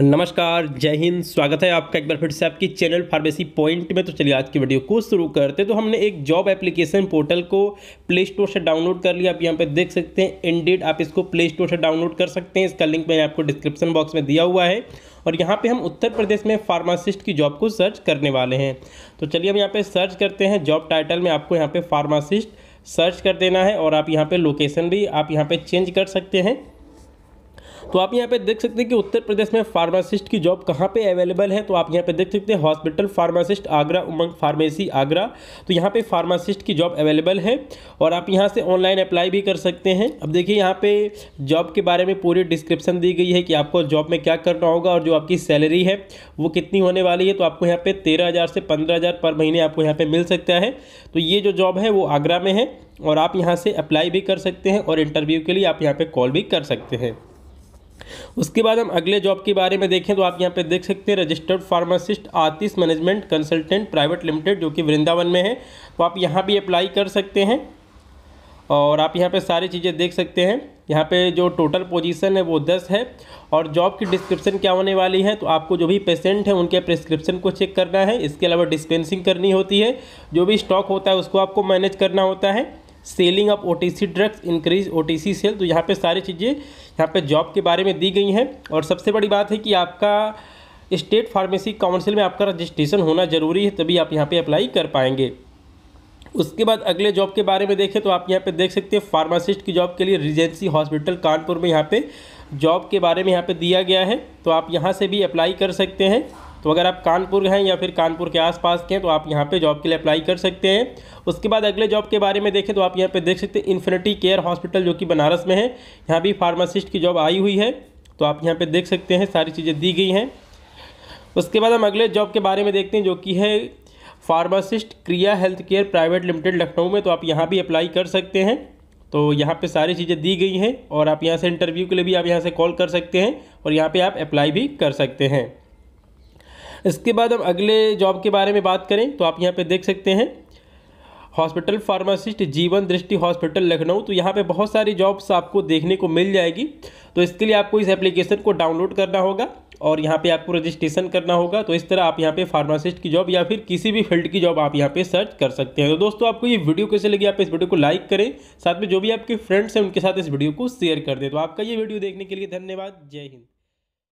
नमस्कार जय हिंद स्वागत है आपका एक बार फिर से आपकी चैनल फार्मेसी पॉइंट में तो चलिए आज की वीडियो को शुरू करते तो हमने एक जॉब एप्लीकेशन पोर्टल को प्ले स्टोर से डाउनलोड कर लिया आप यहाँ पे देख सकते हैं इंडेड आप इसको प्ले स्टोर से डाउनलोड कर सकते हैं इसका लिंक मैंने आपको डिस्क्रिप्शन बॉक्स में दिया हुआ है और यहाँ पर हम उत्तर प्रदेश में फार्मासिस्ट की जॉब को सर्च करने वाले हैं तो चलिए हम यहाँ पर सर्च करते हैं जॉब टाइटल में आपको यहाँ पर फार्मासिस्ट सर्च कर देना है और आप यहाँ पर लोकेशन भी आप यहाँ पर चेंज कर सकते हैं तो आप यहाँ पे देख सकते हैं कि उत्तर प्रदेश में फार्मासिस्ट की जॉब कहाँ पे अवेलेबल है तो आप यहाँ पे देख सकते हैं hospital pharmacist Agra Umang pharmacy Agra तो यहाँ पे फार्मासिस्ट की जॉब अवेलेबल है और आप यहाँ से ऑनलाइन अप्लाई भी कर सकते हैं अब देखिए यहाँ पे जॉब के बारे में पूरी डिस्क्रिप्शन दी गई है कि आपको जॉब में क्या करना होगा और जो आपकी सैलरी है वो कितनी होने वाली है तो आपको यहाँ पे तेरह से पंद्रह पर महीने आपको यहाँ पर मिल सकता है तो ये जो जॉब है वो आगरा में है और आप यहाँ से अप्लाई भी कर सकते हैं और इंटरव्यू के लिए आप यहाँ पर कॉल भी कर सकते हैं उसके बाद हम अगले जॉब के बारे में देखें तो आप यहाँ पे देख सकते हैं registered pharmacist Atish management consultant private limited जो कि वृंदावन में है तो आप यहाँ भी अप्लाई कर सकते हैं और आप यहाँ पे सारी चीज़ें देख सकते हैं यहाँ पे जो टोटल पोजीशन है वो दस है और जॉब की डिस्क्रिप्शन क्या होने वाली है तो आपको जो भी पेशेंट है उनके प्रिस्क्रिप्शन को चेक करना है इसके अलावा डिस्पेंसिंग करनी होती है जो भी स्टॉक होता है उसको आपको मैनेज करना होता है selling of O T C drugs increase O T C sale तो यहाँ पे सारी चीज़ें यहाँ पे जॉब के बारे में दी गई हैं और सबसे बड़ी बात है कि आपका स्टेट फार्मेसी काउंसिल में आपका रजिस्ट्रेशन होना ज़रूरी है तभी आप यहाँ पे अप्लाई कर पाएंगे उसके बाद अगले जॉब के बारे में देखें तो आप यहाँ पे देख सकते हैं फार्मासिस्ट की जॉब के लिए रिजेंसी हॉस्पिटल कानपुर में यहाँ पे जॉब के बारे में यहाँ पे दिया गया है तो आप यहाँ से भी अप्लाई कर सकते हैं तो अगर आप कानपुर हैं या फिर कानपुर के आसपास के हैं तो आप यहाँ पे जॉब के लिए अप्लाई कर सकते हैं उसके बाद अगले जॉब के बारे में देखें तो आप यहाँ पे देख सकते हैं इन्फिनिटी केयर हॉस्पिटल जो कि बनारस में है यहाँ भी फार्मासिस्ट की जॉब आई हुई है तो आप यहाँ पर देख सकते हैं सारी चीज़ें दी गई हैं उसके बाद हम अगले जॉब के बारे में देखते हैं जो कि है pharmacist Kriya health care private limited Lucknow में तो आप यहाँ भी अप्लाई कर सकते हैं तो यहाँ पे सारी चीज़ें दी गई हैं और आप यहाँ से इंटरव्यू के लिए भी आप यहाँ से कॉल कर सकते हैं और यहाँ पे आप अप्लाई भी कर सकते हैं इसके बाद हम अगले जॉब के बारे में बात करें तो आप यहाँ पर देख सकते हैं हॉस्पिटल फार्मासिस्ट जीवन दृष्टि हॉस्पिटल लखनऊ तो यहाँ पे बहुत सारी जॉब्स आपको देखने को मिल जाएगी तो इसके लिए आपको इस एप्लीकेशन को डाउनलोड करना होगा और यहाँ पे आपको रजिस्ट्रेशन करना होगा तो इस तरह आप यहाँ पे फार्मासिस्ट की जॉब या फिर किसी भी फील्ड की जॉब आप यहाँ पे सर्च कर सकते हैं तो दोस्तों आपको ये वीडियो कैसे लगी आप इस वीडियो को लाइक करें साथ में जो भी आपके फ्रेंड्स हैं उनके साथ इस वीडियो को शेयर कर दें तो आपका ये वीडियो देखने के लिए धन्यवाद जय हिंद